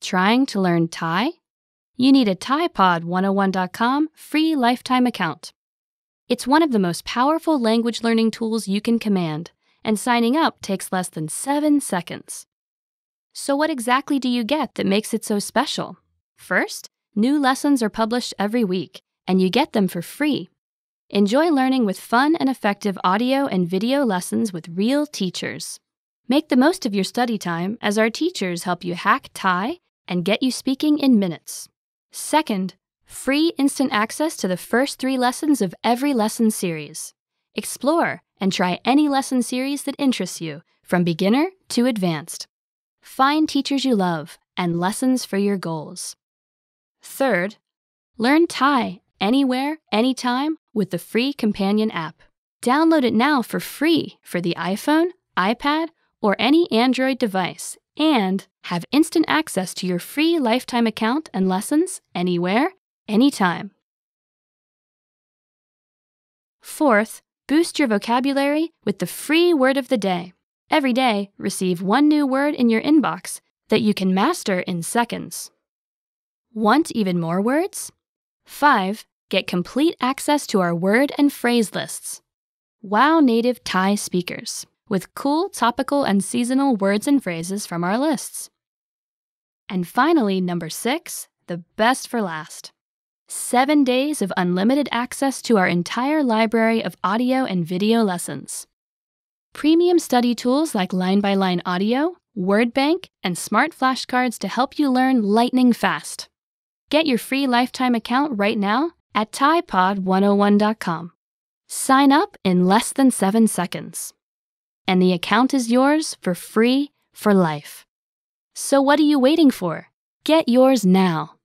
Trying to learn Thai? You need a ThaiPod101.com free lifetime account. It's one of the most powerful language learning tools you can command, and signing up takes less than seven seconds. So, what exactly do you get that makes it so special? First, new lessons are published every week, and you get them for free. Enjoy learning with fun and effective audio and video lessons with real teachers. Make the most of your study time as our teachers help you hack Thai and get you speaking in minutes. Second, free instant access to the first three lessons of every lesson series. Explore and try any lesson series that interests you, from beginner to advanced. Find teachers you love and lessons for your goals. Third, learn Thai anywhere, anytime with the free Companion app. Download it now for free for the iPhone, iPad, or any Android device and have instant access to your free lifetime account and lessons anywhere, anytime. Fourth, boost your vocabulary with the free word of the day. Every day, receive one new word in your inbox that you can master in seconds. Want even more words? 5. Get complete access to our word and phrase lists. Wow native Thai speakers with cool, topical, and seasonal words and phrases from our lists. And finally, number six, the best for last. Seven days of unlimited access to our entire library of audio and video lessons. Premium study tools like line by line audio, word bank, and smart flashcards to help you learn lightning fast. Get your free lifetime account right now at typod101.com. Sign up in less than seven seconds and the account is yours for free for life. So what are you waiting for? Get yours now.